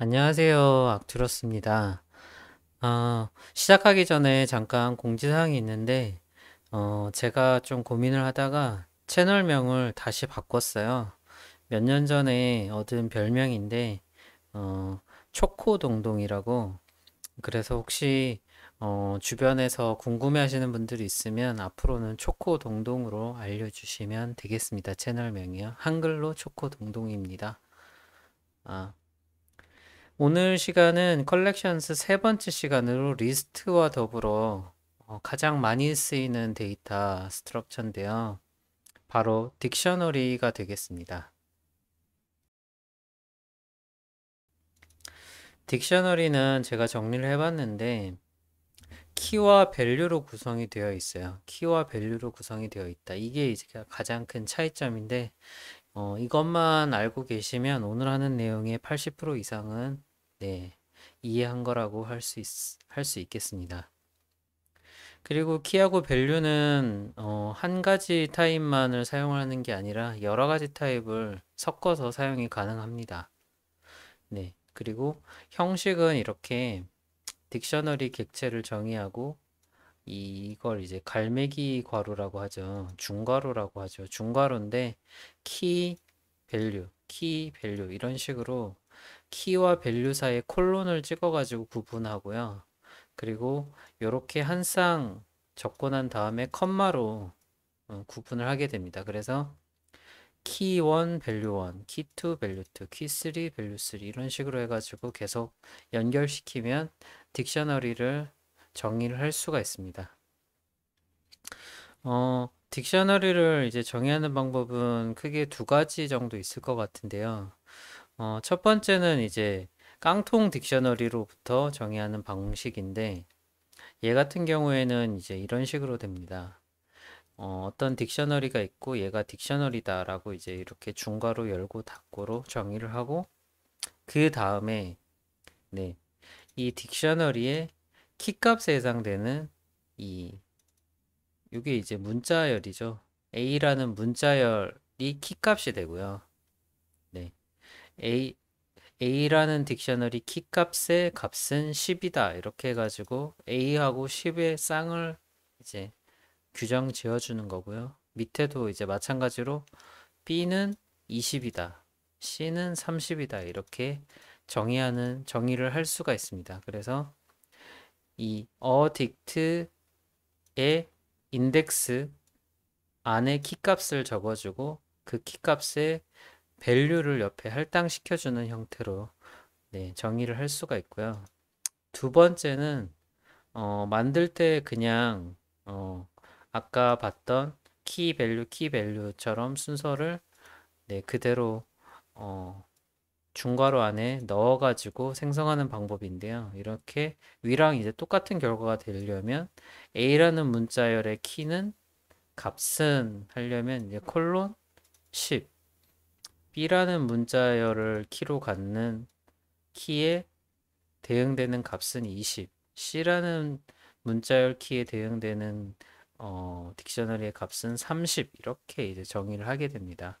안녕하세요. 악투러스입니다. 어, 시작하기 전에 잠깐 공지사항이 있는데 어, 제가 좀 고민을 하다가 채널명을 다시 바꿨어요. 몇 년 전에 얻은 별명인데 어, 초코동동이라고 그래서 혹시 어, 주변에서 궁금해하시는 분들이 있으면 앞으로는 초코동동으로 알려주시면 되겠습니다. 채널명이요. 한글로 초코동동입니다. 아, 오늘 시간은 컬렉션스 세 번째 시간으로 리스트와 더불어 어, 가장 많이 쓰이는 데이터 스트럭처인데요. 바로 딕셔너리가 되겠습니다. 딕셔너리는 제가 정리를 해봤는데 키와 밸류로 구성이 되어 있어요. 키와 밸류로 구성이 되어 있다. 이게 이제 가장 큰 차이점인데 어, 이것만 알고 계시면 오늘 하는 내용의 80% 이상은 네, 이해한 거라고 할 수 있겠습니다. 그리고 키하고 밸류는 어, 한 가지 타입만을 사용하는 게 아니라 여러 가지 타입을 섞어서 사용이 가능합니다. 네, 그리고 형식은 이렇게 딕셔너리 객체를 정의하고 이걸 이제 갈매기 괄호라고 하죠. 중괄호라고 하죠. 중괄호인데 키, 밸류, 키, 밸류 이런 식으로 키와 밸류 사이에 콜론을 찍어가지고 구분하고요. 그리고 이렇게 한 쌍 접근한 다음에 컴마로 어, 구분을 하게 됩니다. 그래서 키 1, 밸류 1, 키 2, 밸류 2, 키 3, 밸류 3 이런 식으로 해가지고 계속 연결시키면 딕셔너리를 정의를 할 수가 있습니다. 어, 딕셔너리를 이제 정의하는 방법은 크게 두 가지 정도 있을 것 같은데요. 어, 첫 번째는 이제 깡통 딕셔너리로부터 정의하는 방식인데 얘 같은 경우에는 이제 이런 식으로 됩니다. 어, 떤 딕셔너리가 있고 얘가 딕셔너리다라고 이제 이렇게 중괄호 열고 닫고로 정의를 하고 그 다음에 네, 이 딕셔너리의 키값에 해당되는 이 이게 이제 문자열이죠. A라는 문자열이 키값이 되고요. A A라는 딕셔너리 키값의 값은 10이다. 이렇게 해가지고 A하고 10의 쌍을 이제 규정 지어주는 거고요. 밑에도 이제 마찬가지로 B는 20이다. C는 30이다. 이렇게 정의하는 정의를 할 수가 있습니다. 그래서 이 어딕트의 인덱스 안에 키값을 적어주고 그 키값의 밸류를 옆에 할당시켜주는 형태로 네, 정의를 할 수가 있고요. 두 번째는 어, 만들 때 그냥 어, 아까 봤던 키 밸류 키 밸류처럼 순서를 네, 그대로 어, 중괄호 안에 넣어가지고 생성하는 방법인데요. 이렇게 위랑 이제 똑같은 결과가 되려면 A라는 문자열의 키는 값은 하려면 이제 콜론 10 B라는 문자열을 키로 갖는 키에 대응되는 값은 20. C라는 문자열 키에 대응되는 어, 딕셔너리의 값은 30. 이렇게 이제 정의를 하게 됩니다.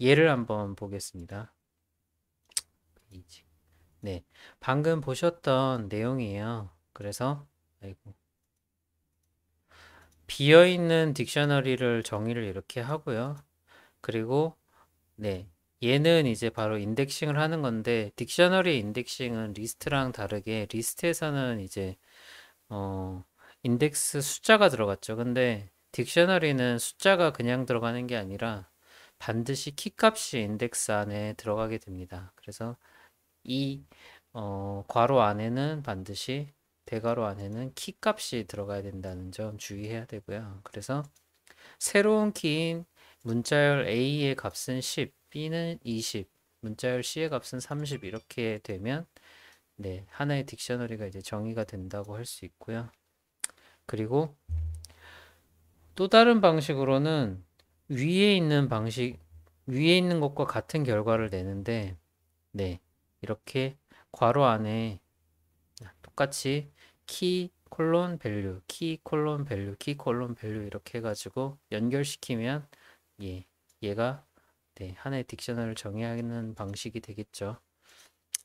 예를 한번 보겠습니다. 네. 방금 보셨던 내용이에요. 그래서 아이고. 비어 있는 딕셔너리를 정의를 이렇게 하고요. 그리고 네. 얘는 이제 바로 인덱싱을 하는 건데 딕셔너리 인덱싱은 리스트랑 다르게 리스트에서는 이제 어 인덱스 숫자가 들어갔죠. 근데 딕셔너리는 숫자가 그냥 들어가는 게 아니라 반드시 키값이 인덱스 안에 들어가게 됩니다. 그래서 이 어, 괄호 안에는 반드시 대괄호 안에는 키값이 들어가야 된다는 점 주의해야 되고요. 그래서 새로운 키인 문자열 A의 값은 10, B는 20, 문자열 C의 값은 30 이렇게 되면 네, 하나의 딕셔너리가 이제 정의가 된다고 할 수 있고요. 그리고 또 다른 방식으로는 위에 있는 방식 위에 있는 것과 같은 결과를 내는데 네, 이렇게 괄호 안에 똑같이 키 콜론 밸류, 키 콜론 밸류, 키 콜론 밸류 이렇게 해 가지고 연결시키면 예, 얘가 네, 하나의 딕셔너를 정의하는 방식이 되겠죠.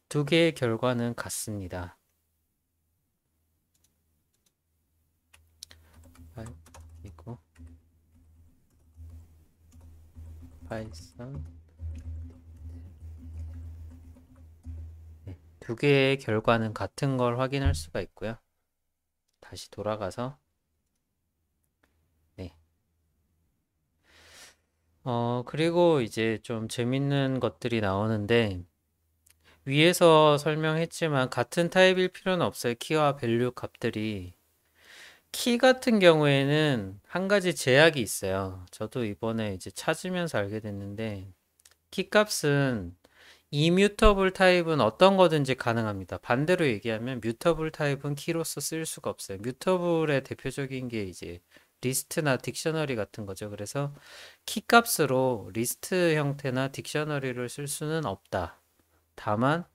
두 개의 결과는 같습니다. 이고 파이썬 네, 두 개의 결과는 같은 걸 확인할 수가 있고요. 다시 돌아가서 어, 그리고 이제 좀 재밌는 것들이 나오는데, 위에서 설명했지만 같은 타입일 필요는 없어요. 키와 밸류 값들이. 키 같은 경우에는 한 가지 제약이 있어요. 저도 이번에 이제 찾으면서 알게 됐는데, 키 값은 이뮤터블 타입은 어떤 거든지 가능합니다. 반대로 얘기하면 뮤터블 타입은 키로서 쓸 수가 없어요. 뮤터블의 대표적인 게 이제 리스트나 딕셔너리 같은 거죠. 그래서 키값으로 리스트 형태나 딕셔너리를 쓸 수는 없다. 다만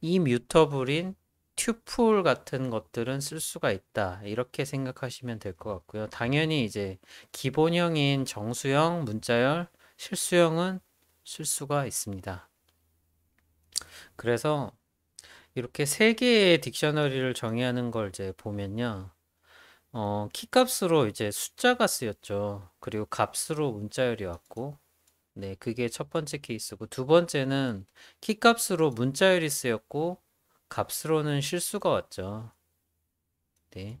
이 뮤터블인 튜플 같은 것들은 쓸 수가 있다. 이렇게 생각하시면 될 것 같고요. 당연히 이제 기본형인 정수형, 문자열, 실수형은 쓸 수가 있습니다. 그래서 이렇게 세 개의 딕셔너리를 정의하는 걸 이제 보면요. 어, 키값으로 이제 숫자가 쓰였죠. 그리고 값으로 문자열이 왔고 네, 그게 첫 번째 케이스고 두 번째는 키값으로 문자열이 쓰였고 값으로는 실수가 왔죠. 네.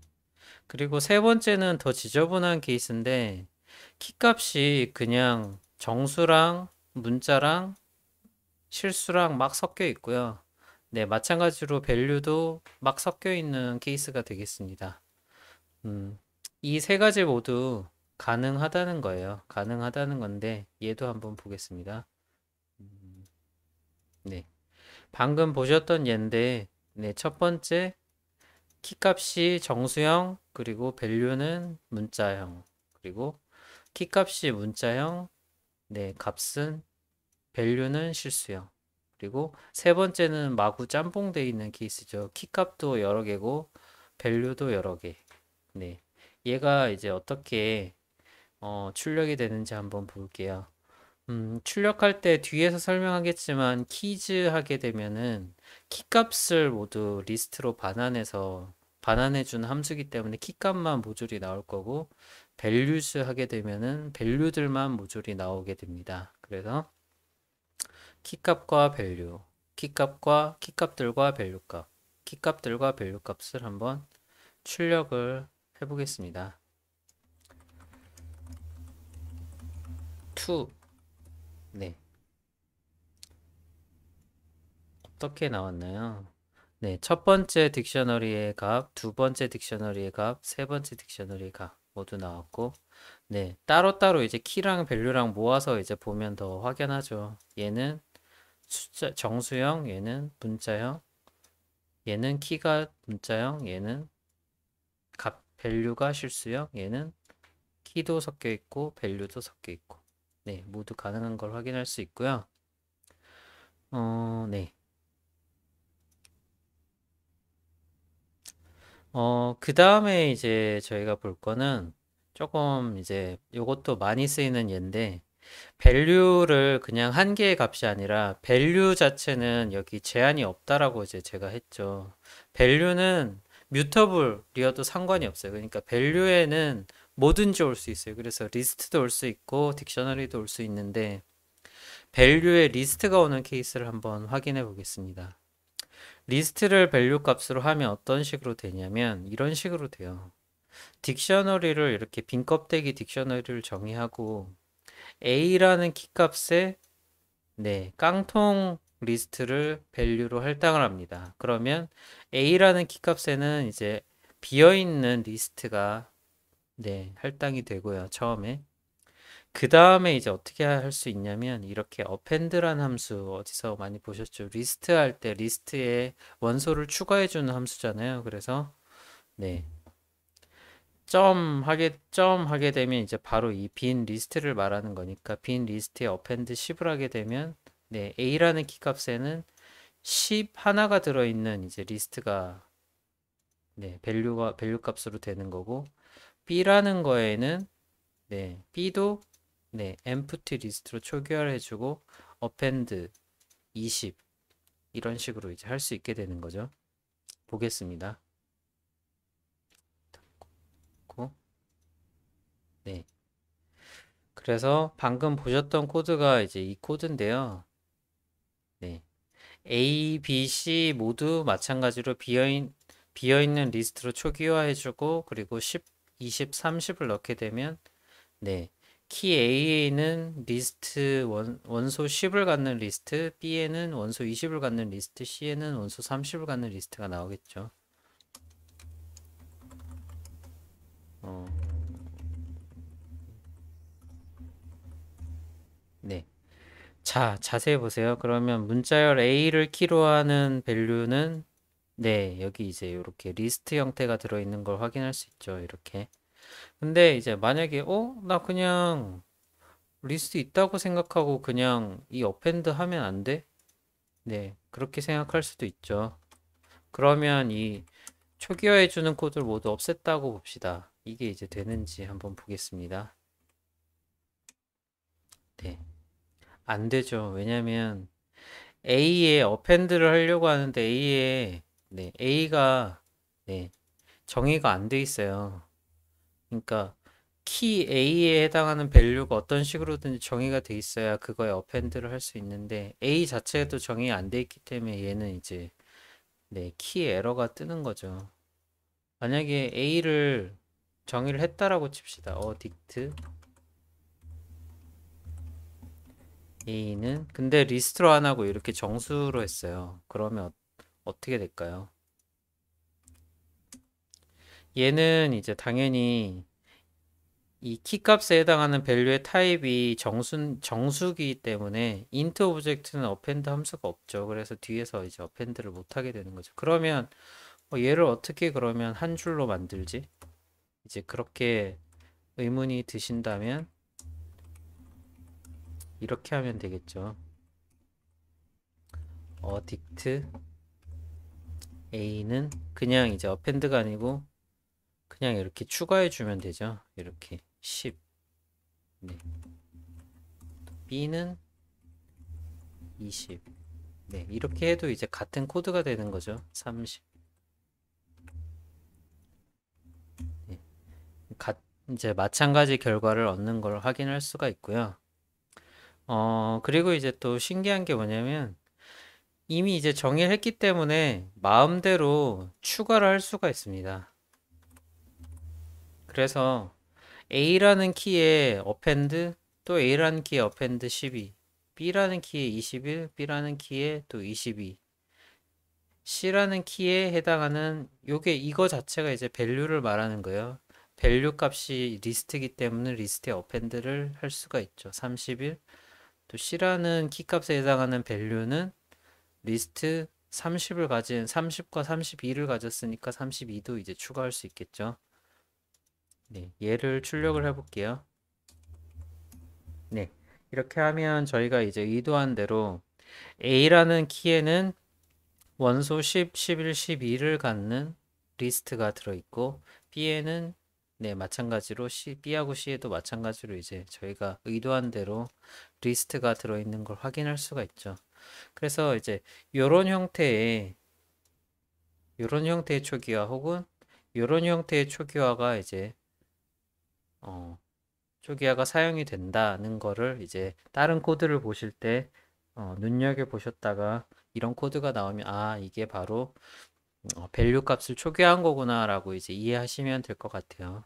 그리고 세 번째는 더 지저분한 케이스인데 키값이 그냥 정수랑 문자랑 실수랑 막 섞여 있고요. 네, 마찬가지로 밸류도 막 섞여 있는 케이스가 되겠습니다. 음, 이 세 가지 모두 가능하다는 거예요. 가능하다는 건데 얘도 한번 보겠습니다. 음, 네, 방금 보셨던 얘인데 네, 첫 번째 키값이 정수형 그리고 밸류는 문자형 그리고 키값이 문자형 네, 값은 밸류는 실수형 그리고 세 번째는 마구 짬뽕되어 있는 케이스죠. 키값도 여러 개고 밸류도 여러 개 네. 얘가 이제 어떻게 어, 출력이 되는지 한번 볼게요. 음, 출력할 때 뒤에서 설명하겠지만 키즈 하게 되면은 키값을 모두 리스트로 반환해서 반환해 준 함수기 때문에 키값만 모듈이 나올 거고 밸류즈 하게 되면은 밸류들만 모듈이 나오게 됩니다. 그래서 키값과 밸류, 키값과 키값들과 밸류값, 키값들과 밸류값을 한번 출력을 해보겠습니다. to 네 어떻게 나왔나요? 네, 첫 번째 딕셔너리의 값, 두 번째 딕셔너리의 값, 세 번째 딕셔너리의 값 모두 나왔고 네, 따로따로 이제 키랑 밸류랑 모아서 이제 보면 더 확연하죠. 얘는 숫자 정수형, 얘는 문자형, 얘는 키가 문자형, 얘는 밸류가 실수형 얘는 키도 섞여 있고 밸류도 섞여 있고 네 모두 가능한 걸 확인할 수 있고요 어네 어, 그 다음에 이제 저희가 볼 거는 조금 이제 이것도 많이 쓰이는 예인데, 밸류를 그냥 한 개의 값이 아니라, 밸류 자체는 여기 제한이 없다라고 이제 제가 했죠. 밸류는 뮤터블리어도 상관이 없어요. 그러니까 밸류에는 뭐든지 올 수 있어요. 그래서 리스트도 올 수 있고 딕셔너리도 올 수 있는데 밸류에 리스트가 오는 케이스를 한번 확인해 보겠습니다. 리스트를 밸류 값으로 하면 어떤 식으로 되냐면 이런 식으로 돼요. 딕셔너리를 이렇게 빈 껍데기 딕셔너리를 정의하고 a라는 키값에 네 깡통 리스트를 밸류로 할당을 합니다. 그러면 A라는 키값에는 이제 비어있는 리스트가 네, 할당이 되고요. 처음에. 그 다음에 이제 어떻게 할 수 있냐면 이렇게 append란 함수 어디서 많이 보셨죠? 리스트 할 때 리스트에 원소를 추가해 주는 함수잖아요. 그래서 네. 점 하게 점 하게 되면 이제 바로 이 빈 리스트를 말하는 거니까 빈 리스트에 append 시0을 하게 되면 네, A라는 키값에는 10 하나가 들어있는 이제 리스트가 네, 밸류가 밸류 값으로 되는 거고 B라는 거에는 네, B도 네, empty 리스트로 초기화해 주고 append 20 이런 식으로 이제 할 수 있게 되는 거죠. 보겠습니다. 네. 그래서 방금 보셨던 코드가 이제 이 코드인데요. A, B, C 모두 마찬가지로 비어있, 비어있는 리스트로 초기화해주고 그리고 10, 20, 30을 넣게 되면 네, 키 A에는 리스트 원, 원소 10을 갖는 리스트, B에는 원소 20을 갖는 리스트, C에는 원소 30을 갖는 리스트가 나오겠죠. 어. 네. 자, 자세히 보세요. 그러면 문자열 A를 키로 하는 밸류는 네, 여기 이제 이렇게 리스트 형태가 들어있는 걸 확인할 수 있죠. 이렇게. 근데 이제 만약에 어? 나 그냥 리스트 있다고 생각하고 그냥 이 어펜드 하면 안 돼? 네, 그렇게 생각할 수도 있죠. 그러면 이 초기화해주는 코드를 모두 없앴다고 봅시다. 이게 이제 되는지 한번 보겠습니다. 네. 안 되죠. 왜냐면 A에 어펜드를 하려고 하는데 A에 네, A가 네, 정의가 안 돼 있어요. 그러니까 키 A에 해당하는 밸류가 어떤 식으로든지 정의가 돼 있어야 그거에 어펜드를 할 수 있는데 A 자체에도 정의 안 돼 있기 때문에 얘는 이제 네, 키 에러가 뜨는 거죠. 만약에 A를 정의를 했다라고 칩시다. 어딕트 2는 근데 리스트로 안 하고 이렇게 정수로 했어요. 그러면 어, 떻게 될까요? 얘는 이제 당연히 이 키값에 해당하는 밸류의 타입이 정수, 정수기 때문에 인트 오브젝트는 어펜드 함수가 없죠. 그래서 뒤에서 이제 어펜드를 못하게 되는 거죠. 그러면 뭐 얘를 어떻게 그러면 한 줄로 만들지? 이제 그렇게 의문이 드신다면 이렇게 하면 되겠죠. 어딕트 a는 그냥 이제 어펜드가 아니고 그냥 이렇게 추가해 주면 되죠. 이렇게 10 네. b는 20 네, 이렇게 해도 이제 같은 코드가 되는 거죠. 30 네. 가, 이제 마찬가지 결과를 얻는 걸 확인할 수가 있고요. 어, 그리고 이제 또 신기한 게 뭐냐면 이미 이제 정의했기 때문에 마음대로 추가를 할 수가 있습니다. 그래서 A라는 키에 append, 또 A라는 키에 append 12, B라는 키에 21, B라는 키에 또 22, C라는 키에 해당하는 요게 이거 자체가 이제 밸류를 말하는 거예요. 밸류 값이 리스트이기 때문에 리스트에 append를 할 수가 있죠. 31, 또 C라는 키값에 해당하는 밸류는 리스트 30을 가진 30과 32를 가졌으니까 32도 이제 추가할 수 있겠죠. 네, 얘를 출력을 해볼게요. 네, 이렇게 하면 저희가 이제 의도한 대로 A라는 키에는 원소 10, 11, 12를 갖는 리스트가 들어있고 B에는 네 마찬가지로 C, B하고 C에도 마찬가지로 이제 저희가 의도한 대로 리스트가 들어있는 걸 확인할 수가 있죠. 그래서 이제 이런 형태의 이런 형태의 초기화 혹은 이런 형태의 초기화가 이제 어, 초기화가 사용이 된다는 거를 이제 다른 코드를 보실 때 어, 눈여겨 보셨다가 이런 코드가 나오면 아 이게 바로 어, 밸류 값을 초기화한 거구나 라고 이제 이해하시면 될 것 같아요.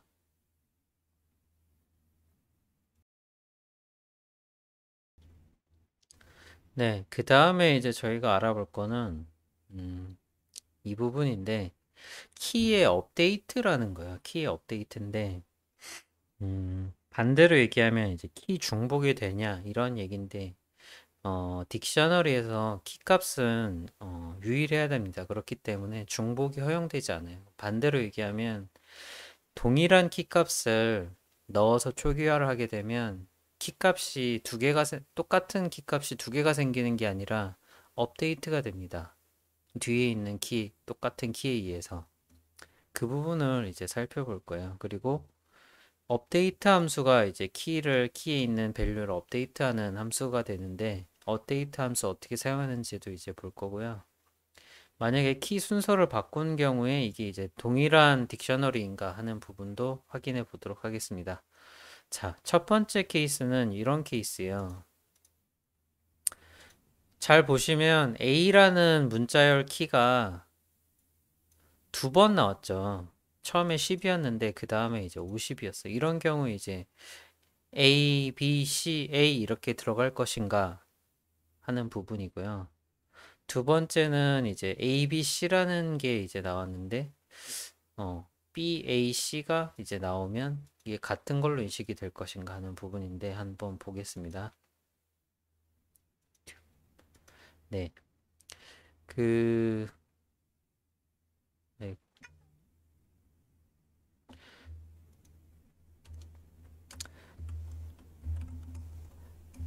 네, 그 다음에 이제 저희가 알아볼 거는 음, 이 부분인데 키의 업데이트라는 거야. 키의 업데이트인데 음, 반대로 얘기하면 이제 키 중복이 되냐 이런 얘긴데 어, 딕셔너리에서 키 값은 어, 유일해야 됩니다. 그렇기 때문에 중복이 허용되지 않아요. 반대로 얘기하면 동일한 키 값을 넣어서 초기화를 하게 되면 키값이 두 개가 똑같은 키값이 두 개가 생기는 게 아니라 업데이트가 됩니다. 뒤에 있는 키 똑같은 키에 의해서 그 부분을 이제 살펴볼 거예요. 그리고 업데이트 함수가 이제 키를 키에 있는 밸류를 업데이트하는 함수가 되는데 업데이트 함수 어떻게 사용하는지도 이제 볼 거고요. 만약에 키 순서를 바꾼 경우에 이게 이제 동일한 딕셔너리인가 하는 부분도 확인해 보도록 하겠습니다. 자, 첫 번째 케이스는 이런 케이스예요. 잘 보시면 A라는 문자열 키가 두 번 나왔죠. 처음에 10이었는데 그 다음에 이제 50이었어. 요 이런 경우 이제 A, B, C, A 이렇게 들어갈 것인가 하는 부분이고요. 두 번째는 이제 A, B, C라는 게 이제 나왔는데 어, B, A, C가 이제 나오면 이게 같은 걸로 인식이 될 것인가 하는 부분인데 한번 보겠습니다. 네. 그, 네.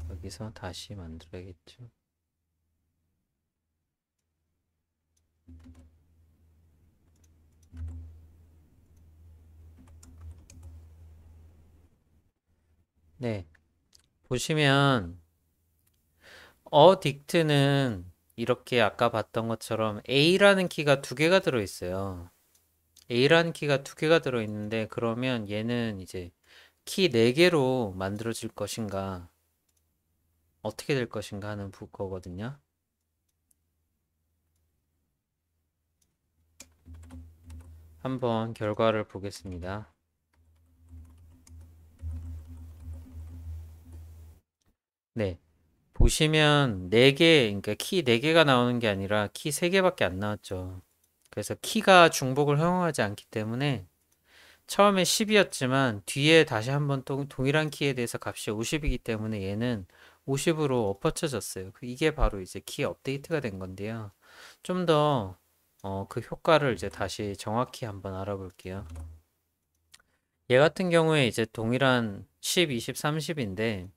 여기서 다시 만들어야겠죠. 네. 보시면 어딕트는 이렇게 아까 봤던 것처럼 a라는 키가 두 개가 들어 있어요. a라는 키가 두 개가 들어 있는데 그러면 얘는 이제 키 네 개로 만들어질 것인가 어떻게 될 것인가 하는 거거든요. 한번 결과를 보겠습니다. 네. 보시면 4개, 그러니까 키 4개가 나오는 게 아니라 키 3개밖에 안 나왔죠. 그래서 키가 중복을 허용하지 않기 때문에 처음에 10이었지만 뒤에 다시 한번 동일한 키에 대해서 값이 50이기 때문에 얘는 50으로 엎어쳐졌어요. 그 이게 바로 이제 키 업데이트가 된 건데요. 좀 더그 어, 효과를 이제 다시 정확히 한번 알아볼게요. 얘 같은 경우에 이제 동일한 10, 20, 30인데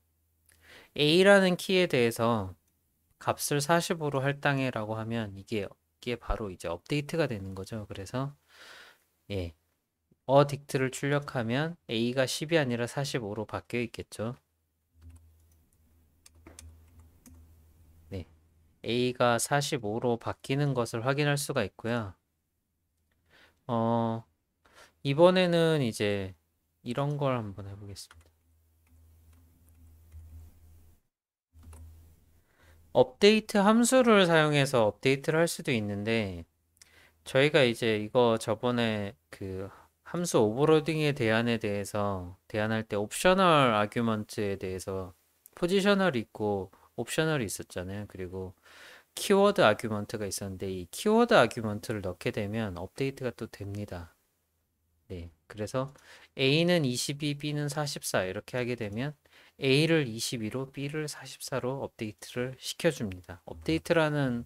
A라는 키에 대해서 값을 40으로 할당해라고 하면 이게 이게 바로 이제 업데이트가 되는 거죠. 그래서 예. 어 딕트를 출력하면 A가 10이 아니라 45로 바뀌어 있겠죠. 네. A가 45로 바뀌는 것을 확인할 수가 있고요. 어 이번에는 이제 이런 걸 한번 해 보겠습니다. 업데이트 함수를 사용해서 업데이트를 할 수도 있는데 저희가 이제 이거 저번에 그 함수 오버로딩에 대한에 대해서 대안할 때 옵셔널 아규먼트에 대해서 포지셔널 있고 옵셔널이 있었잖아요. 그리고 키워드 아규먼트가 있었는데 이 키워드 아규먼트를 넣게 되면 업데이트가 또 됩니다. 네. 그래서 A는 22, B는 44 이렇게 하게 되면 A를 22로 B를 44로 업데이트를 시켜줍니다. 업데이트라는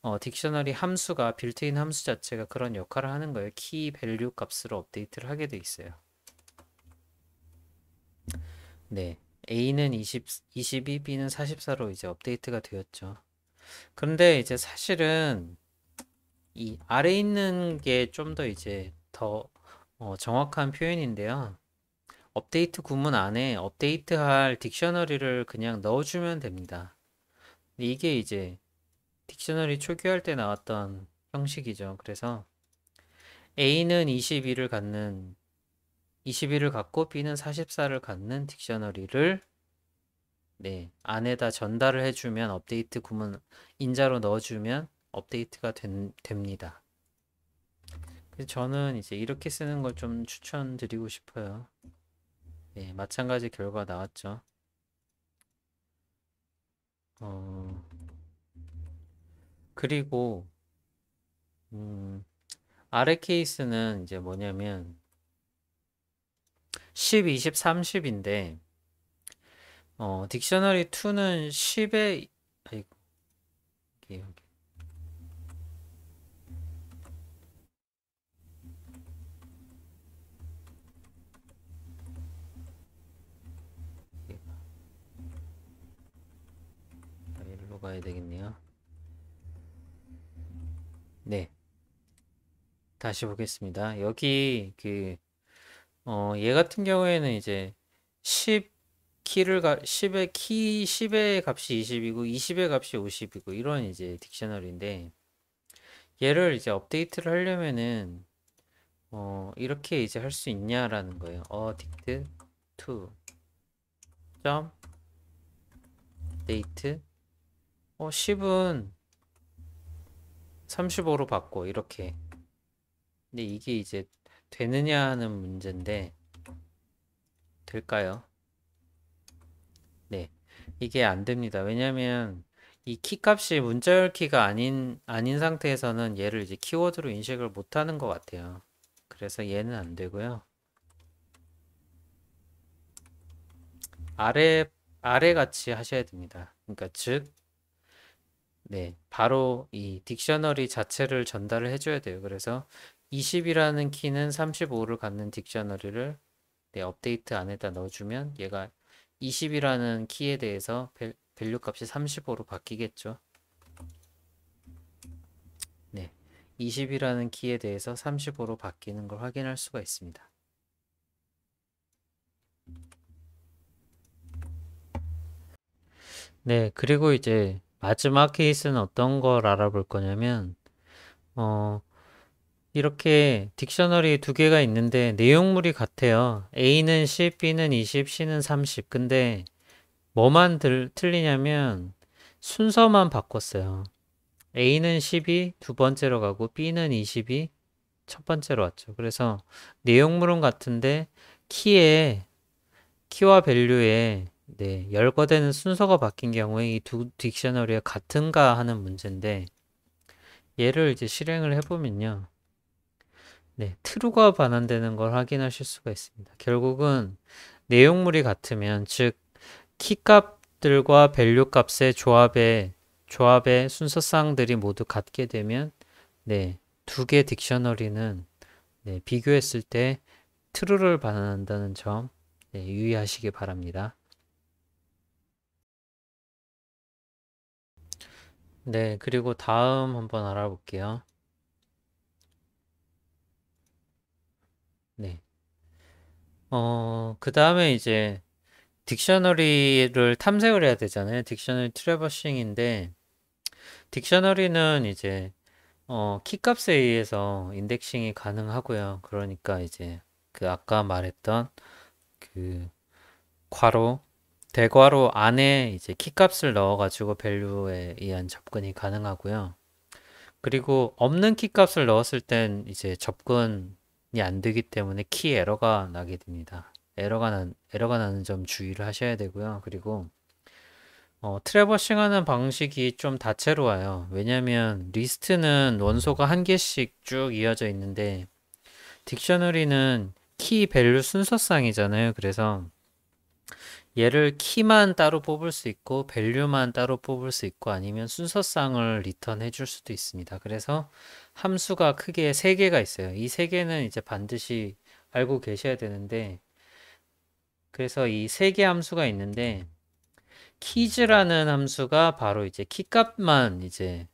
어, 딕셔너리 함수가 빌트인 함수 자체가 그런 역할을 하는 거예요. 키 밸류 값으로 업데이트를 하게 돼 있어요. 네. A는 20, 22, B는 44로 이제 업데이트가 되었죠. 그런데 이제 사실은 이 아래 있는 게 좀 더 이제 더 어, 정확한 표현인데요. 업데이트 구문 안에 업데이트할 딕셔너리를 그냥 넣어주면 됩니다. 이게 이제 딕셔너리 초기화할 때 나왔던 형식이죠. 그래서 A는 22를 갖는 21을 갖고 B는 44를 갖는 딕셔너리를 네, 안에다 전달을 해주면 업데이트 구문 인자로 넣어주면 업데이트가 된, 됩니다. 그래서 저는 이제 이렇게 쓰는 걸 좀 추천드리고 싶어요. 예, 마찬가지 결과 나왔죠. 어, 그리고, 음, 아래 케이스는 이제 뭐냐면, 10, 20, 30인데, 어, 딕셔너리 2는 10에, 아이고, 여기, 여기. 봐야 되겠네요. 네. 다시 보겠습니다. 여기 그, 어, 얘 같은 경우에는 이제 10 키를 가, 10의 키, 10의 값이 20이고 20의 값이 50이고 이런 이제 딕셔널인데 얘를 이제 업데이트를 하려면은 어, 이렇게 이제 할 수 있냐라는 거예요. 어딕트 t 점 데이트 어, 10은 35로 바꿔 이렇게 근데 이게 이제 되느냐 하는 문제인데 될까요? 네 이게 안 됩니다 왜냐면 이 키값이 문자열 키가 아닌 아닌 상태에서는 얘를 이제 키워드로 인식을 못하는 것 같아요 그래서 얘는 안 되고요 아래 아래 같이 하셔야 됩니다 그러니까 즉 네, 바로 이 딕셔너리 자체를 전달을 해줘야 돼요. 그래서 20이라는 키는 35를 갖는 딕셔너리를 네, 업데이트 안에다 넣어주면 얘가 20이라는 키에 대해서 밸, 류 값이 35로 바뀌겠죠. 네, 20이라는 키에 대해서 35로 바뀌는 걸 확인할 수가 있습니다. 네, 그리고 이제 마지막 케이스는 어떤 걸 알아볼 거냐면 어 이렇게 딕셔너리 두 개가 있는데 내용물이 같아요. A는 10, B는 20, C는 30. 근데 뭐만 들, 틀리냐면 순서만 바꿨어요. A는 10이 두 번째로 가고 B는 20이 첫 번째로 왔죠. 그래서 내용물은 같은데 키에 키와 밸류에 네, 열거되는 순서가 바뀐 경우에 이 두 딕셔너리가 같은가 하는 문제인데 얘를 이제 실행을 해보면요. 네, t r 가 반환되는 걸 확인하실 수가 있습니다. 결국은 내용물이 같으면 즉 키값들과 밸류 값의 조합의 조합의 순서쌍들이 모두 같게 되면 네, 두 개 딕셔너리는 네, 비교했을 때트루를 반환한다는 점 네, 유의하시기 바랍니다. 네, 그리고 다음 한번 알아볼게요. 네. 어, 그 다음에 이제 딕셔너리를 탐색을 해야 되잖아요. 딕셔너리 트래버싱인데 딕셔너리는 이제 어, 키값에 의해서 인덱싱이 가능하고요. 그러니까 이제 그 아까 말했던 그 괄호 대괄호 안에 이제 키값을 넣어가지고 밸류에 의한 접근이 가능하고요. 그리고 없는 키값을 넣었을 땐 이제 접근이 안 되기 때문에 키 에러가 나게 됩니다. 에러가, 난, 에러가 나는 점 주의를 하셔야 되고요. 그리고 어, 트래버싱 하는 방식이 좀 다채로워요. 왜냐면 하 리스트는 원소가 한 개씩 쭉 이어져 있는데 딕셔너리는 키 밸류 순서상이잖아요. 그래서 얘를 키만 따로 뽑을 수 있고 밸류만 따로 뽑을 수 있고 아니면 순서쌍을 리턴해 줄 수도 있습니다. 그래서 함수가 크게 3개가 있어요. 이 3개는 이제 반드시 알고 계셔야 되는데 그래서 이 3개 함수가 있는데 키즈라는 함수가 바로 이제 키값만 이제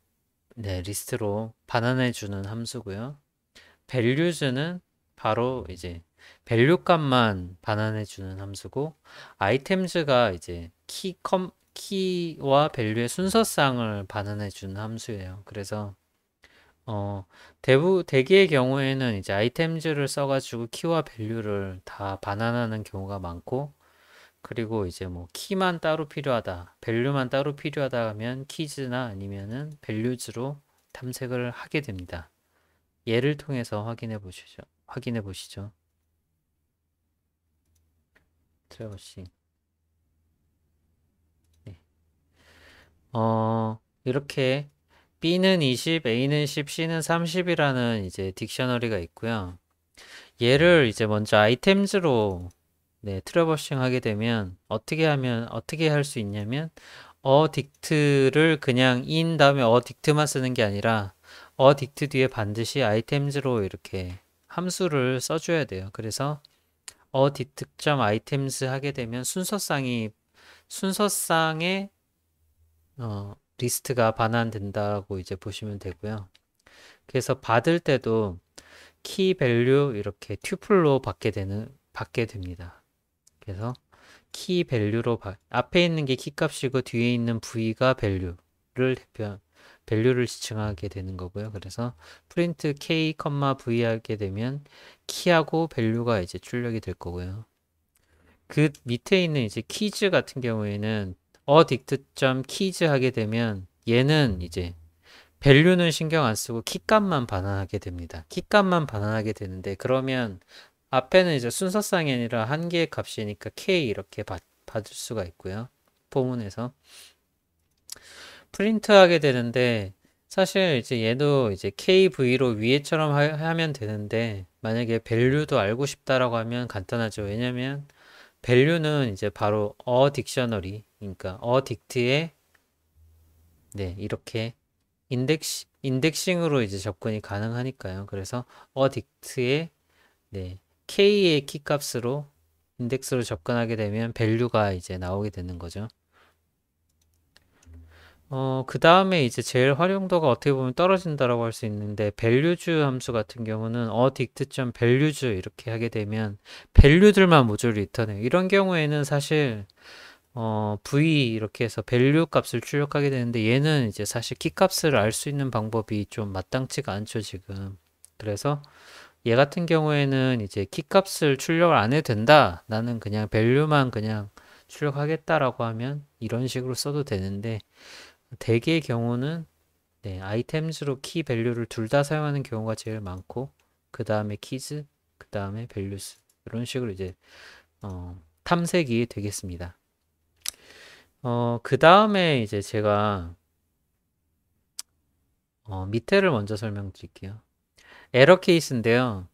네, 리스트로 반환해 주는 함수고요. 밸류즈는 바로 이제 밸류값만 반환해주는 함수고 아이템즈가 이제 키, 컴, 키와 밸류의 순서쌍을 반환해주는 함수예요. 그래서 어, 대부, 대기의 경우에는 이제 아이템즈를 써가지고 키와 밸류를 다 반환하는 경우가 많고, 그리고 이제 뭐 키만 따로 필요하다, 밸류만 따로 필요하다 하면 키즈나 아니면은 밸류즈로 탐색을 하게 됩니다. 예를 통해서 확인해 보시죠. 확인해 보시죠. 트래버싱. 네. 어, 이렇게 B는 20, A는 10, C는 30이라는 이제 딕셔너리가 있고요. 얘를 이제 먼저 아이템즈로 네, 트래버싱 하게 되면 어떻게 하면 어떻게 할 수 있냐면 어딕트를 그냥 인 다음에 어딕트만 쓰는 게 아니라 어딕트 뒤에 반드시 아이템즈로 이렇게 함수를 써줘야 돼요. 그래서 어디 득점 아이템스 하게 되면 순서상이 순서상의 어, 리스트가 반환된다고 이제 보시면 되고요. 그래서 받을 때도 키 밸류 이렇게 튜플로 받게 되는 받게 됩니다. 그래서 키 밸류로 앞에 있는 게 키 값이고 뒤에 있는 v가 밸류를 대표 밸류를 지칭하게 되는 거고요. 그래서 프린트 k, v 하게 되면 키하고 밸류가 이제 출력이 될 거고요. 그 밑에 있는 이제 키즈 같은 경우에는 어딕트.keys 하게 되면 얘는 이제 밸류는 신경 안 쓰고 키값만 반환하게 됩니다. 키값만 반환하게 되는데 그러면 앞에는 이제 순서상이 아니라 한 개의 값이니까 k 이렇게 받, 받을 수가 있고요. 포문에서 프린트하게 되는데 사실 이제 얘도 이제 KV로 위에처럼 하, 면 되는데 만약에 밸류도 알고 싶다라고 하면 간단하죠. 왜냐면 밸류는 이제 바로 어 딕셔너리 그러니까 어 딕트에 네, 이렇게 인덱시, 인덱싱으로 이제 접근이 가능하니까요. 그래서 어 딕트에 네, k의 키값으로 인덱스로 접근하게 되면 밸류가 이제 나오게 되는 거죠. 어, 그 다음에 이제 제일 활용도가 어떻게 보면 떨어진다라고 할 수 있는데, 밸류주 함수 같은 경우는 어딕트.점 밸류주 이렇게 하게 되면, 밸류들만 모듈 리턴해요. 이런 경우에는 사실, 어, v 이렇게 해서 밸류 값을 출력하게 되는데, 얘는 이제 사실 키 값을 알 수 있는 방법이 좀 마땅치가 않죠, 지금. 그래서, 얘 같은 경우에는 이제 키 값을 출력을 안 해도 된다. 나는 그냥 밸류만 그냥 출력하겠다라고 하면 이런 식으로 써도 되는데, 대개의 경우는 네, 아이템즈로 키 밸류를 둘 다 사용하는 경우가 제일 많고 그 다음에 키즈, 그 다음에 밸류스 이런 식으로 이제 어, 탐색이 되겠습니다. 어, 그 다음에 이제 제가 어, 밑에를 먼저 설명드릴게요. 에러 케이스인데요.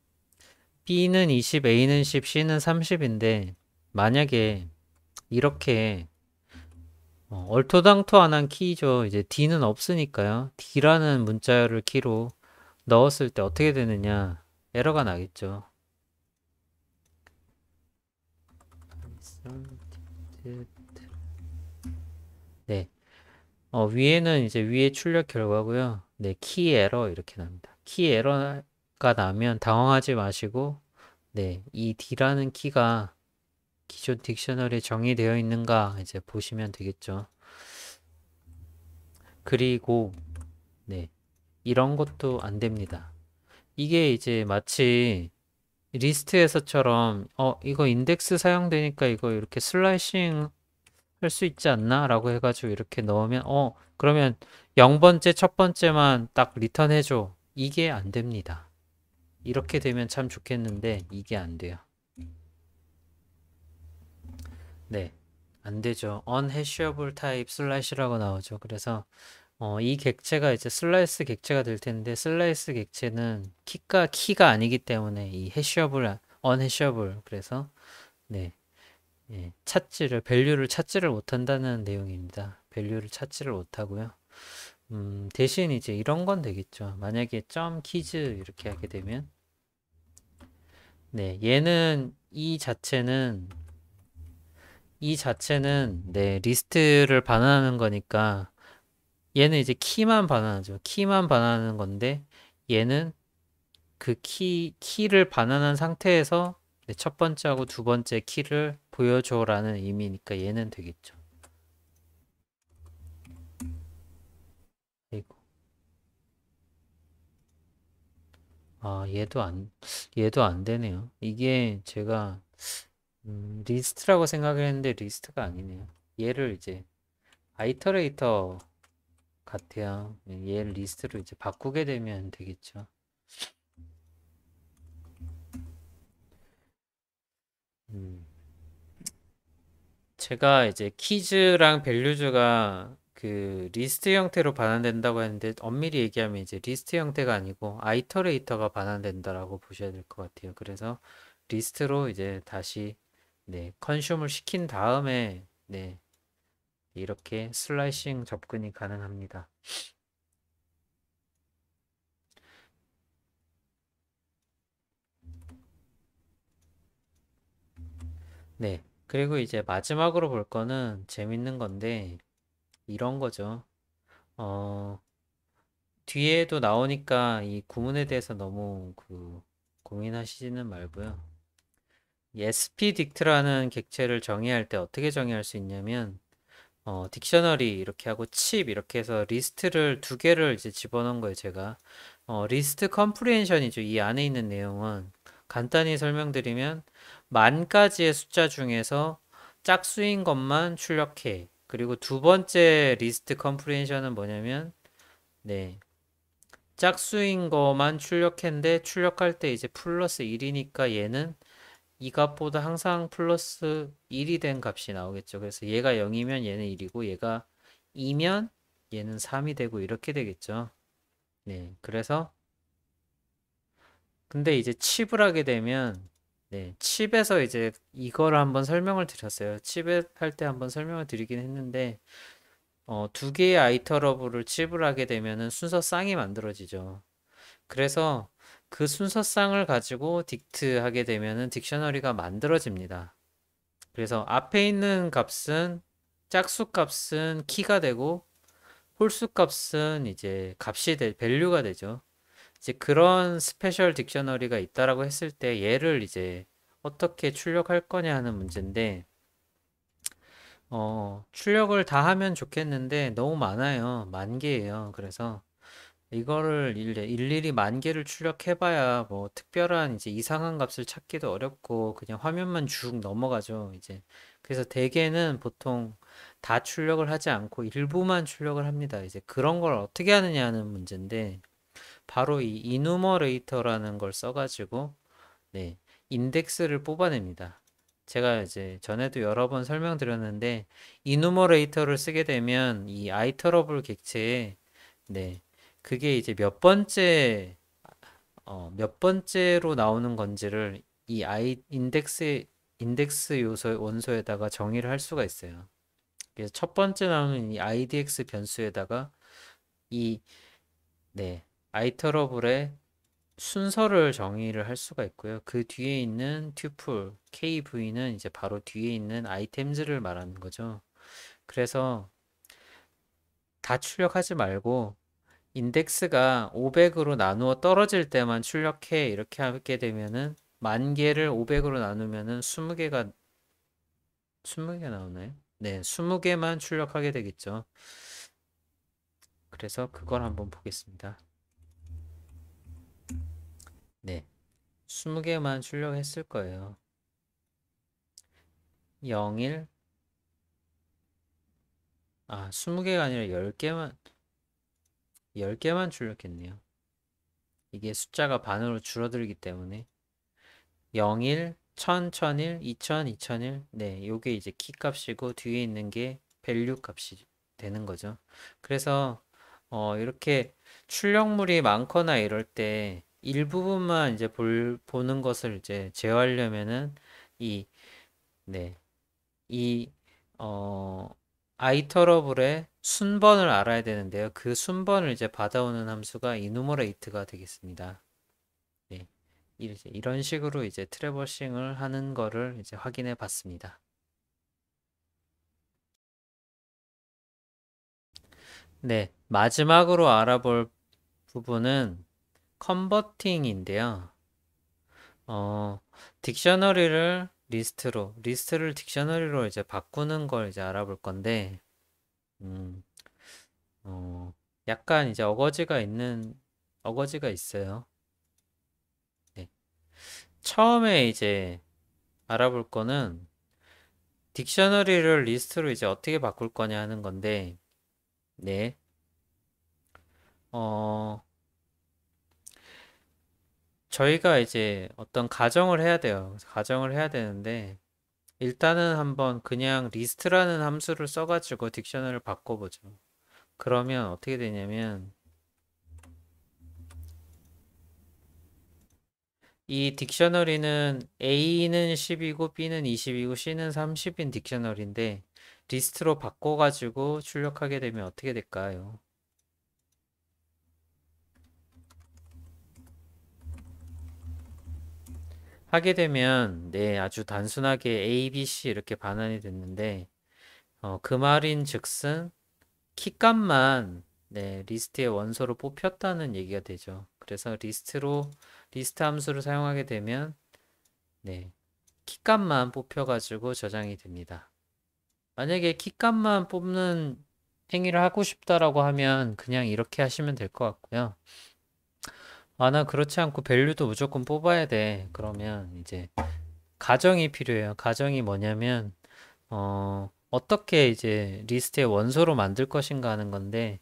B는 20, A는 10, C는 30인데 만약에 이렇게 어, 얼토당토안한 키죠. 이제 D는 없으니까요. D라는 문자열을 키로 넣었을 때 어떻게 되느냐 에러가 나겠죠. 네. 어, 위에는 이제 위에 출력 결과고요. 네, 키 에러 이렇게 납니다. 키 에러가 나면 당황하지 마시고 네, 이 D라는 키가 기존 딕셔널리에 정의되어 있는가 이제 보시면 되겠죠. 그리고 네 이런 것도 안 됩니다. 이게 이제 마치 리스트에서처럼 어 이거 인덱스 사용되니까 이거 이렇게 슬라이싱 할 수 있지 않나 라고 해가지고 이렇게 넣으면 어 그러면 0번째 첫 번째만 딱 리턴 해줘 이게 안 됩니다 이렇게 되면 참 좋겠는데 이게 안 돼요 네. 안 되죠. unhashable type 슬래시라고 나오죠. 그래서 어, 이 객체가 이제 슬라이스 객체가 될 텐데 슬라이스 객체는 키가 키가 아니기 때문에 이 해시어블 언해시어블 그래서 네. 예, 찾지를 밸류를 찾지를 못한다는 내용입니다. 밸류를 찾지를 못하고요. 음, 대신 이제 이런 건 되겠죠. 만약에 점 키즈 이렇게 하게 되면 네, 얘는 이 자체는 이 자체는 네 리스트를 반환하는 거니까 얘는 이제 키만 반환하죠. 키만 반환하는 건데 얘는 그 키, 키를 반환한 상태에서 네, 첫 번째하고 두 번째 키를 보여줘라는 의미니까 얘는 되겠죠. 아 얘도 안 얘도 안 되네요. 이게 제가 음, 리스트라고 생각을 했는데 리스트가 아니네요. 얘를 이제 아이터레이터 같아요. 얘를 리스트로 이제 바꾸게 되면 되겠죠. 음. 제가 이제 키즈랑 밸류즈가 그 리스트 형태로 반환된다고 했는데 엄밀히 얘기하면 이제 리스트 형태가 아니고 아이터레이터가 반환된다라고 보셔야 될 것 같아요. 그래서 리스트로 이제 다시 네, 컨슘을 시킨 다음에 네, 이렇게 슬라이싱 접근이 가능합니다. 네, 그리고 이제 마지막으로 볼 거는 재밌는 건데 이런 거죠. 어, 뒤에도 나오니까 이 구문에 대해서 너무 그 고민하시지는 말고요. SPDict라는 객체를 정의할 때 어떻게 정의할 수 있냐면 어, 딕셔너리 이렇게 하고 칩 이렇게 해서 리스트를 두 개를 이제 집어넣은 거예요 제가 어, 리스트 컴프리헨션이죠 이 안에 있는 내용은 간단히 설명드리면 만까지의 숫자 중에서 짝수인 것만 출력해 그리고 두 번째 리스트 컴프리헨션은 뭐냐면 네 짝수인 것만 출력했는데 출력할 때 이제 플러스 1이니까 얘는 이 값보다 항상 플러스 1이 된 값이 나오겠죠. 그래서 얘가 0이면 얘는 1이고 얘가 2면 얘는 3이 되고 이렇게 되겠죠. 네, 그래서 근데 이제 칩을 하게 되면 네, 칩에서 이제 이걸 한번 설명을 드렸어요. 칩에 할때 한번 설명을 드리긴 했는데 어, 두 개의 아이터러블을 칩을 하게 되면 순서 쌍이 만들어지죠. 그래서 그 순서상을 가지고 딕트하게 되면은 딕셔너리가 만들어집니다. 그래서 앞에 있는 값은 짝수 값은 키가 되고 홀수 값은 이제 값이 될 밸류가 되죠. 이제 그런 스페셜 딕셔너리가 있다라고 했을 때 얘를 이제 어떻게 출력할 거냐 하는 문제인데 어, 출력을 다 하면 좋겠는데 너무 많아요. 만 개예요. 그래서 이거를 일, 일이만 개를 출력해봐야 뭐 특별한 이제 이상한 값을 찾기도 어렵고 그냥 화면만 쭉 넘어가죠. 이제 그래서 대개는 보통 다 출력을 하지 않고 일부만 출력을 합니다. 이제 그런 걸 어떻게 하느냐는 문제인데 바로 이 이누머레이터라는 걸 써가지고 네 인덱스를 뽑아냅니다. 제가 이제 전에도 여러 번 설명드렸는데 이누머레이터를 쓰게 되면 이 아이터러블 객체에 네 그게 이제 몇 번째 어, 몇 번째로 나오는 건지를 이 아이 인덱스 인덱스 요소 원소에다가 정의를 할 수가 있어요. 그래서 첫 번째 나오는 이 idx 변수에다가 이 네 아이터러블의 순서를 정의를 할 수가 있고요. 그 뒤에 있는 튜플 kv는 이제 바로 뒤에 있는 아이템즈를 말하는 거죠. 그래서 다 출력하지 말고 인덱스가 500으로 나누어 떨어질 때만 출력해 이렇게 하게 되면은 만 개를 500으로 나누면은 20개가 20개 나오나요? 네, 20개만 출력하게 되겠죠. 그래서 그걸 한번 보겠습니다. 네, 20개만 출력했을 거예요. 01 아, 20개가 아니라 10개만 10개만 출력했네요. 이게 숫자가 반으로 줄어들기 때문에 01, 1000, 1001, 2000, 2001 네, 요게 이제 키 값이고 뒤에 있는 게 밸류 값이 되는 거죠. 그래서 어, 이렇게 출력물이 많거나 이럴 때 일부분만 이제 볼, 보는 것을 이제 제어하려면은 이, 네, 이, 어, 아이터러블의 순번을 알아야 되는데요. 그 순번을 이제 받아오는 함수가 이누머레이트가 되겠습니다. 네. 이런 식으로 이제 트래버싱을 하는 거를 이제 확인해 봤습니다. 네, 마지막으로 알아볼 부분은 컨버팅인데요. 어, 딕셔너리를 리스트로, 리스트를 딕셔너리로 이제 바꾸는 걸 이제 알아볼 건데 음, 어, 약간 이제 어거지가 있는, 어거지가 있어요. 네. 처음에 이제 알아볼 거는 딕셔너리를 리스트로 이제 어떻게 바꿀 거냐 하는 건데, 네. 어, 저희가 이제 어떤 가정을 해야 돼요. 가정을 해야 되는데, 일단은 한번 그냥 리스트라는 함수를 써가지고 딕셔너를 바꿔보죠. 그러면 어떻게 되냐면 이 딕셔너리는 A는 10이고 B는 20이고 C는 30인 딕셔너리인데 리스트로 바꿔가지고 출력하게 되면 어떻게 될까요? 하게 되면 네 아주 단순하게 A, B, C 이렇게 반환이 됐는데 어, 그 말인 즉슨 키값만 네, 리스트의 원소로 뽑혔다는 얘기가 되죠. 그래서 리스트로 리스트 함수를 사용하게 되면 네, 키값만 뽑혀가지고 저장이 됩니다. 만약에 키값만 뽑는 행위를 하고 싶다라고 하면 그냥 이렇게 하시면 될 것 같고요. 아, 나 그렇지 않고 밸류도 무조건 뽑아야 돼. 그러면 이제 가정이 필요해요. 가정이 뭐냐면, 어, 어떻게 이제 리스트의 원소로 만들 것인가 하는 건데,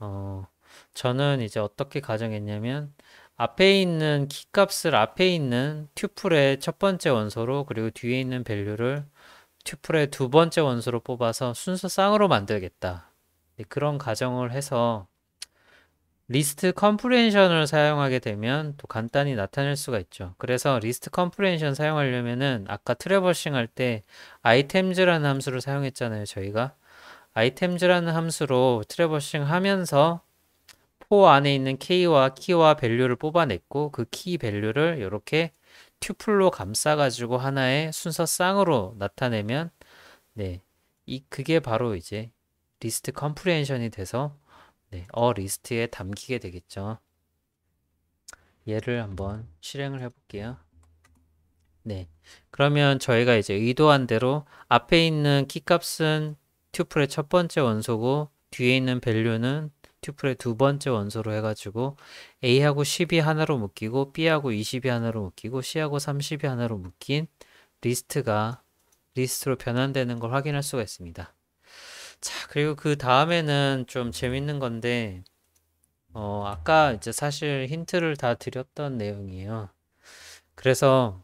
어, 저는 이제 어떻게 가정했냐면, 앞에 있는 키 값을 앞에 있는 튜플의 첫 번째 원소로, 그리고 뒤에 있는 밸류를 튜플의 두 번째 원소로 뽑아서 순서 쌍으로 만들겠다. 그런 가정을 해서 리스트 컴프레 h e 을 사용하게 되면 또 간단히 나타낼 수가 있죠. 그래서 리스트 컴프레 h 션 사용하려면은 아까 트래버싱 할 때 아이템즈라는 함수를 사용했잖아요. 저희가 아이템즈라는 함수로 트래버싱 하면서 포 안에 있는 k와 키와 밸류를 뽑아냈고 그 키 밸류를 이렇게 튜플로 감싸 가지고 하나의 순서 쌍으로 나타내면 네. 이 그게 바로 이제 리스트 컴프레 h 션이 돼서 네, 어 리스트에 담기게 되겠죠. 얘를 한번 실행을 해볼게요. 네, 그러면 저희가 이제 의도한 대로 앞에 있는 키값은 튜플의 첫 번째 원소고 뒤에 있는 밸류는 튜플의 두 번째 원소로 해가지고 A하고 10이 하나로 묶이고 B하고 20이 하나로 묶이고 C하고 30이 하나로 묶인 리스트가 리스트로 변환되는 걸 확인할 수가 있습니다. 자, 그리고 그 다음에는 좀 재밌는 건데, 어, 아까 이제 사실 힌트를 다 드렸던 내용이에요. 그래서,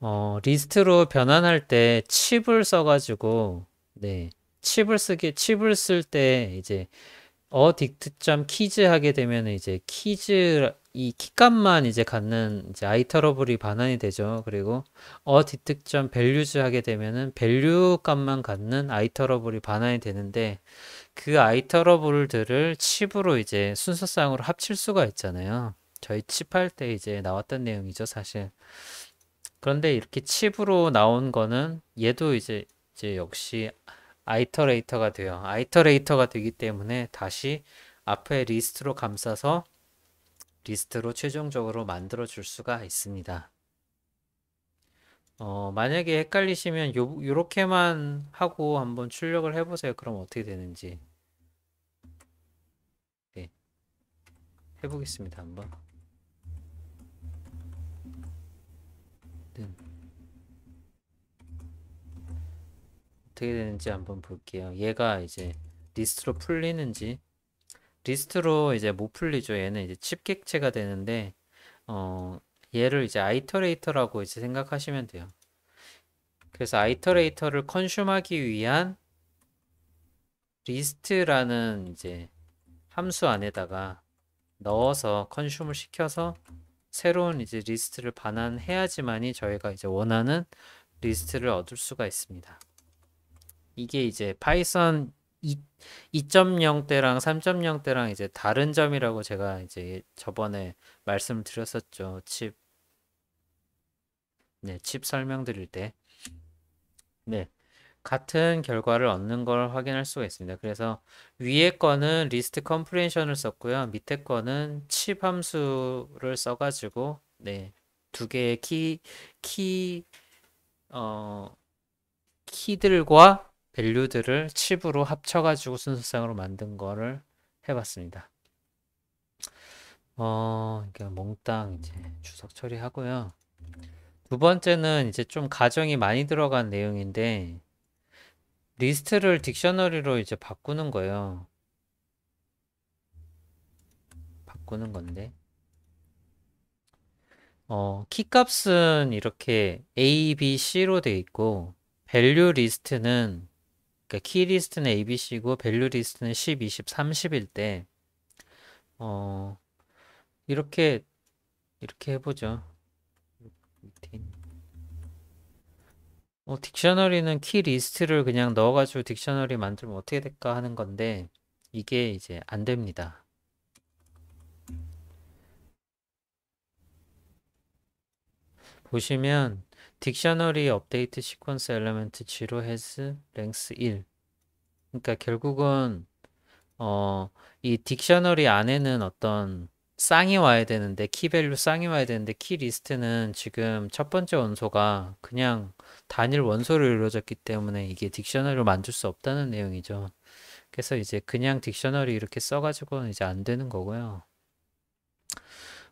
어, 리스트로 변환할 때 칩을 써가지고, 네, 칩을 쓰게, 칩을 쓸 때 이제, 어딕트 점 키즈 하게 되면 이제 키즈 이 키값만 이제 갖는 이제 아이 터러블이 반환이 되죠. 그리고 어 디특점 밸류즈 하게 되면은 밸류 값만 갖는 아이 터러블이 반환이 되는데 그 아이 터러블들을 칩으로 이제 순서상으로 합칠 수가 있잖아요. 저희 칩할 때 이제 나왔던 내용이죠, 사실. 그런데 이렇게 칩으로 나온 거는 얘도 이제 이제 역시 아이터레이터가 돼요. 아이터레이터가 되기 때문에 다시 앞에 리스트로 감싸서 리스트로 최종적으로 만들어 줄 수가 있습니다. 어, 만약에 헷갈리시면 요, 요렇게만 하고 한번 출력을 해보세요. 그럼 어떻게 되는지. 네. 해보겠습니다. 한번. 네. 어떻게 되는지 한번 볼게요. 얘가 이제 리스트로 풀리는지 리스트로 이제 못 풀리죠. 얘는 이제 칩객체가 되는데 어 얘를 이제 아이터레이터라고 이제 생각하시면 돼요. 그래서 아이터레이터를 컨슘하기 위한 리스트라는 이제 함수 안에다가 넣어서 컨슘을 시켜서 새로운 이제 리스트를 반환해야지만이 저희가 이제 원하는 리스트를 얻을 수가 있습니다. 이게 이제 파이썬 2.0 때랑 3.0 때랑 이제 다른 점이라고 제가 이제 저번에 말씀을 드렸었죠. 칩. 네, 칩 설명드릴 때. 네. 같은 결과를 얻는 걸 확인할 수가 있습니다. 그래서 위에 거는 리스트 컴프레션을 썼고요. 밑에 거는 칩 함수를 써가지고 네, 두 개의 키, 키, 어, 키들과 밸류들을 칩으로 합쳐가지고 순서상으로 만든 거를 해봤습니다. 어, 그러 몽땅 이제 주석 처리하고요. 두 번째는 이제 좀 가정이 많이 들어간 내용인데 리스트를 딕셔너리로 이제 바꾸는 거예요. 바꾸는 건데. 어, 키값은 이렇게 A, B, C로 돼 있고 밸류 리스트는 그러니까 키리스트는 ABC고 밸류리스트는 10, 20, 30일 때 어, 이렇게 이렇게 해보죠. 어, 딕셔너리는 키 리스트를 그냥 넣어가지고 딕셔너리 만들면 어떻게 될까 하는 건데 이게 이제 안 됩니다. 보시면 딕셔너리 업데이트 시퀀스 엘리멘트 0 has length 1 그러니까 결국은 어, 이 딕셔너리 안에는 어떤 쌍이 와야 되는데 키 밸류 쌍이 와야 되는데 키 리스트는 지금 첫 번째 원소가 그냥 단일 원소로 이루어졌기 때문에 이게 딕셔너리로 만들 수 없다는 내용이죠. 그래서 이제 그냥 딕셔너리 이렇게 써가지고는 이제 안 되는 거고요.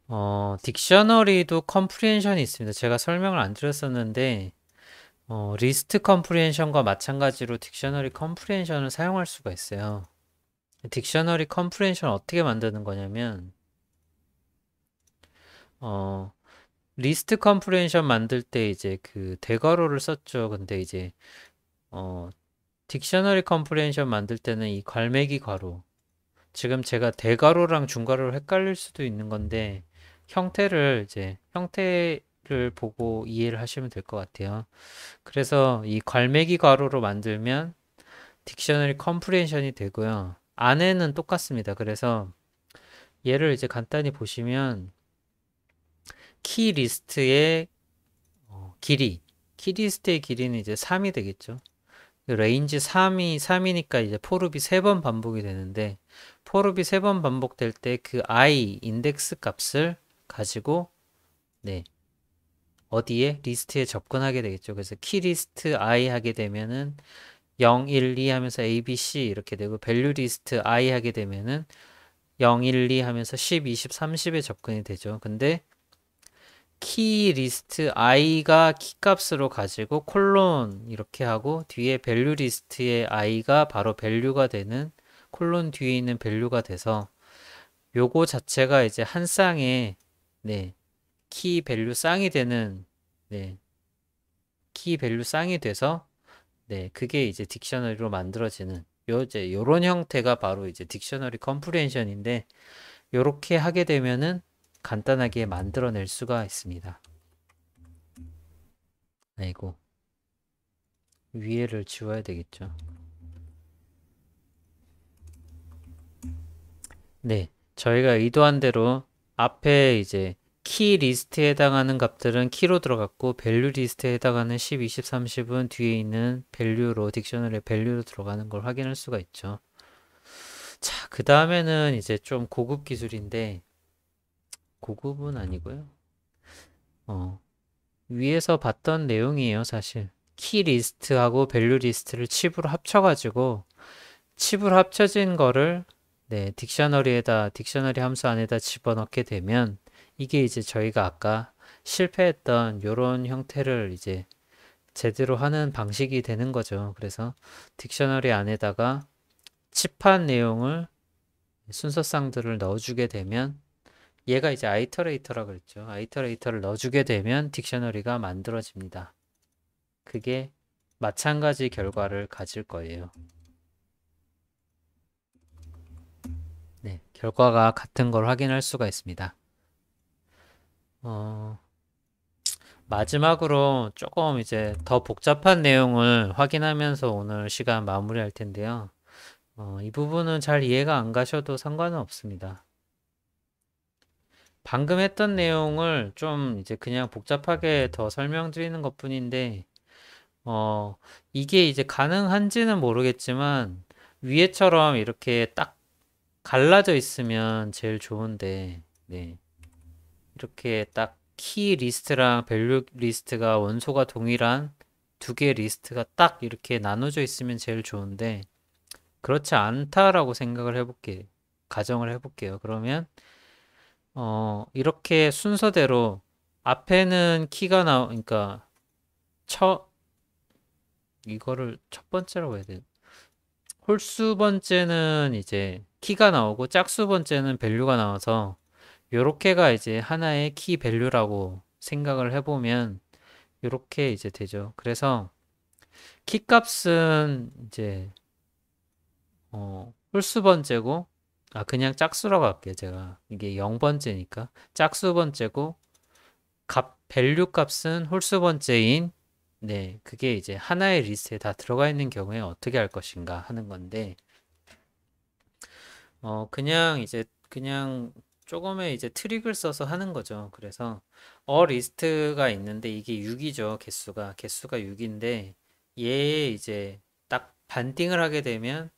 어, 딕셔너리도 컴프리헨션이 있습니다. 제가 설명을 안 드렸었는데 어, 리스트 컴프리헨션과 마찬가지로 딕셔너리 컴프리헨션을 사용할 수가 있어요. 딕셔너리 컴프리헨션 어떻게 만드는 거냐면 어, 리스트 컴프리헨션 만들 때 이제 그 대괄호를 썼죠. 근데 이제 어, 딕셔너리 컴프리헨션 만들 때는 이 괄매기 괄호 지금 제가 대괄호랑 중괄호를 헷갈릴 수도 있는 건데 형태를 이제 형태를 보고 이해를 하시면 될 것 같아요. 그래서 이 갈매기 가로로 만들면 딕셔너리 컴프레션이 되고요. 안에는 똑같습니다. 그래서 얘를 이제 간단히 보시면 키 리스트의 어, 길이 키 리스트의 길이는 이제 3이 되겠죠. 레인지 3이 3이니까 이제 포르비 3번 반복이 되는데 포르비 3번 반복될 때 그 i 인덱스 값을 가지고 네 어디에 리스트에 접근하게 되겠죠. 그래서 키 리스트 i 하게 되면은 0, 1, 2 하면서 A, B, C 이렇게 되고 밸류 리스트 I 하게 되면은 0, 1, 2 하면서 10, 20, 30에 접근이 되죠. 근데 키 리스트 I가 키 값으로 가지고 콜론 이렇게 하고 뒤에 밸류 리스트의 I가 바로 밸류가 되는 콜론 뒤에 있는 밸류가 돼서 요거 자체가 이제 한 쌍의 네. 키 밸류 쌍이 되는 네. 키 밸류 쌍이 돼서 네, 그게 이제 딕셔너리로 만들어지는 요제 요런 형태가 바로 이제 딕셔너리 컴프레 h 션인데 요렇게 하게 되면은 간단하게 만들어낼 수가 있습니다. 아이고. 위에를 지워야 되겠죠. 네. 저희가 의도한 대로 앞에 이제 키 리스트에 해당하는 값들은 키로 들어갔고 밸류 리스트에 해당하는 10, 20, 30은 뒤에 있는 밸류로 딕셔널의 밸류로 들어가는 걸 확인할 수가 있죠. 자, 그 다음에는 이제 좀 고급 기술인데 고급은 아니고요. 어, 위에서 봤던 내용이에요, 사실. 키 리스트하고 밸류 리스트를 칩으로 합쳐가지고 칩으로 합쳐진 거를 네, 딕셔너리에다 딕셔너리 함수 안에다 집어넣게 되면 이게 이제 저희가 아까 실패했던 이런 형태를 이제 제대로 하는 방식이 되는 거죠. 그래서 딕셔너리 안에다가 칩한 내용을 순서쌍들을 넣어주게 되면 얘가 이제 아이터레이터라 그랬죠. 아이터레이터를 넣어주게 되면 딕셔너리가 만들어집니다. 그게 마찬가지 결과를 가질 거예요. 결과가 같은 걸 확인할 수가 있습니다. 어, 마지막으로 조금 이제 더 복잡한 내용을 확인하면서 오늘 시간 마무리할 텐데요. 어, 이 부분은 잘 이해가 안 가셔도 상관은 없습니다. 방금 했던 내용을 좀 이제 그냥 복잡하게 더 설명드리는 것 뿐인데, 어, 이게 이제 가능한지는 모르겠지만, 위에처럼 이렇게 딱 갈라져 있으면 제일 좋은데 네. 이렇게 딱 키 리스트랑 밸류 리스트가 원소가 동일한 두 개의 리스트가 딱 이렇게 나눠져 있으면 제일 좋은데 그렇지 않다라고 생각을 해볼게 가정을 해볼게요 그러면 어 이렇게 순서대로 앞에는 키가 나오니까 그러니까 첫 이거를 첫 번째라고 해야 돼나 홀수 번째는 이제 키가 나오고 짝수 번째는 밸류가 나와서 요렇게가 이제 하나의 키 밸류라고 생각을 해보면 요렇게 이제 되죠. 그래서 키 값은 이제 어, 홀수 번째고 아 그냥 짝수라고 할게요 제가 이게 0번째니까 짝수 번째고 값 밸류 값은 홀수 번째인 네, 그게 이제 하나의 리스트에 다 들어가 있는 경우에 어떻게 할 것인가 하는 건데, 어, 그냥 이제, 그냥 조금의 이제 트릭을 써서 하는 거죠. 그래서, 어 리스트가 있는데 이게 6이죠. 개수가. 개수가 6인데, 얘에 이제 딱 반띵을 하게 되면,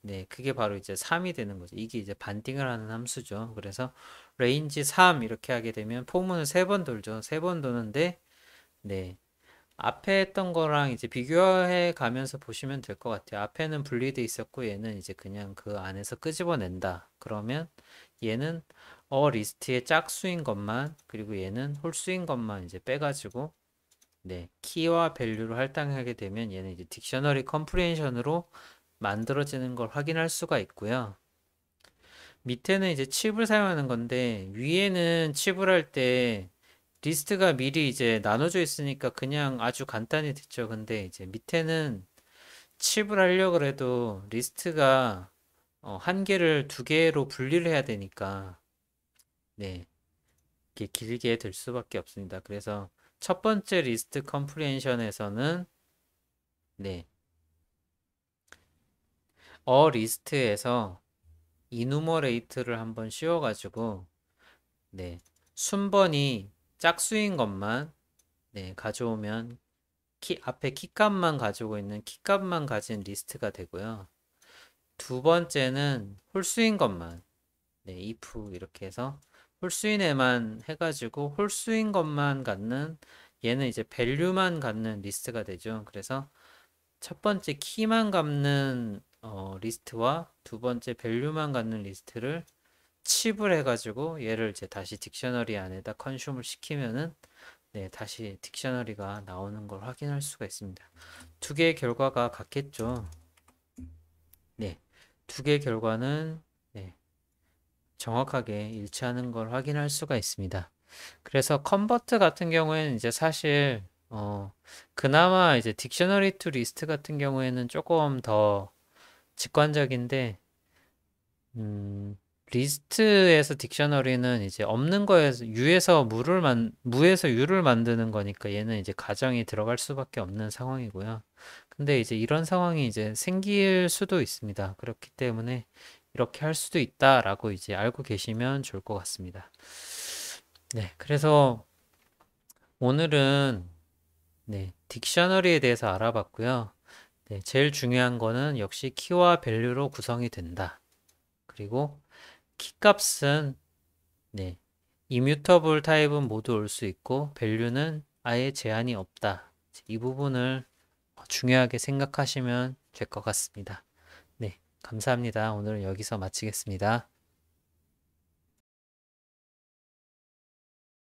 네, 그게 바로 이제 3이 되는 거죠. 이게 이제 반띵을 하는 함수죠. 그래서, 레인지 3 이렇게 하게 되면 포문을 3번 돌죠. 3번 도는데, 네, 앞에 했던 거랑 이제 비교해 가면서 보시면 될 것 같아요. 앞에는 분리돼 있었고 얘는 이제 그냥 그 안에서 끄집어낸다. 그러면 얘는 어 리스트의 짝수인 것만 그리고 얘는 홀수인 것만 이제 빼가지고 네 키와 밸류를 할당하게 되면 얘는 이제 딕셔너리 컴프레 h 션으로 만들어지는 걸 확인할 수가 있고요. 밑에는 이제 칩을 사용하는 건데 위에는 칩을 할때 리스트가 미리 이제 나눠져 있으니까 그냥 아주 간단히 됐죠. 근데 이제 밑에는 칩을 하려 고해도 리스트가 어, 한 개를 두 개로 분리를 해야 되니까 네 이게 길게 될 수밖에 없습니다. 그래서 첫 번째 리스트 컴프레 h 션에서는네어 리스트에서 이누머레이트를 한번 씌워가지고 네 순번이 짝수인 것만 네, 가져오면 키, 앞에 키값만 가지고 있는 키값만 가진 리스트가 되고요. 두 번째는 홀수인 것만 네, if 이렇게 해서 홀수인 에만 해가지고 홀수인 것만 갖는 얘는 이제 밸류만 갖는 리스트가 되죠. 그래서 첫 번째 키만 갖는 어, 리스트와 두 번째 밸류만 갖는 리스트를 칩을 해가지고 얘를 이제 다시 딕셔너리 안에다 컨슘을 시키면은 네, 다시 딕셔너리가 나오는 걸 확인할 수가 있습니다. 두 개의 결과가 같겠죠. 네, 두 개의 결과는 네, 정확하게 일치하는 걸 확인할 수가 있습니다. 그래서 컨버트 같은 경우에는 이제 사실 어, 그나마 이제 딕셔너리 투 리스트 같은 경우에는 조금 더 직관적인데 음, 리스트에서 딕셔너리는 이제 없는 거에서 유에서 무를 만 무에서 유를 만드는 거니까 얘는 이제 가정이 들어갈 수밖에 없는 상황이고요. 근데 이제 이런 상황이 이제 생길 수도 있습니다. 그렇기 때문에 이렇게 할 수도 있다라고 이제 알고 계시면 좋을 것 같습니다. 네, 그래서 오늘은 네, 딕셔너리에 대해서 알아봤고요. 네, 제일 중요한 거는 역시 키와 밸류로 구성이 된다. 그리고 키값은 네, 이뮤터블 타입은 모두 올 수 있고 밸류는 아예 제한이 없다. 이 부분을 중요하게 생각하시면 될 것 같습니다. 네, 감사합니다. 오늘은 여기서 마치겠습니다.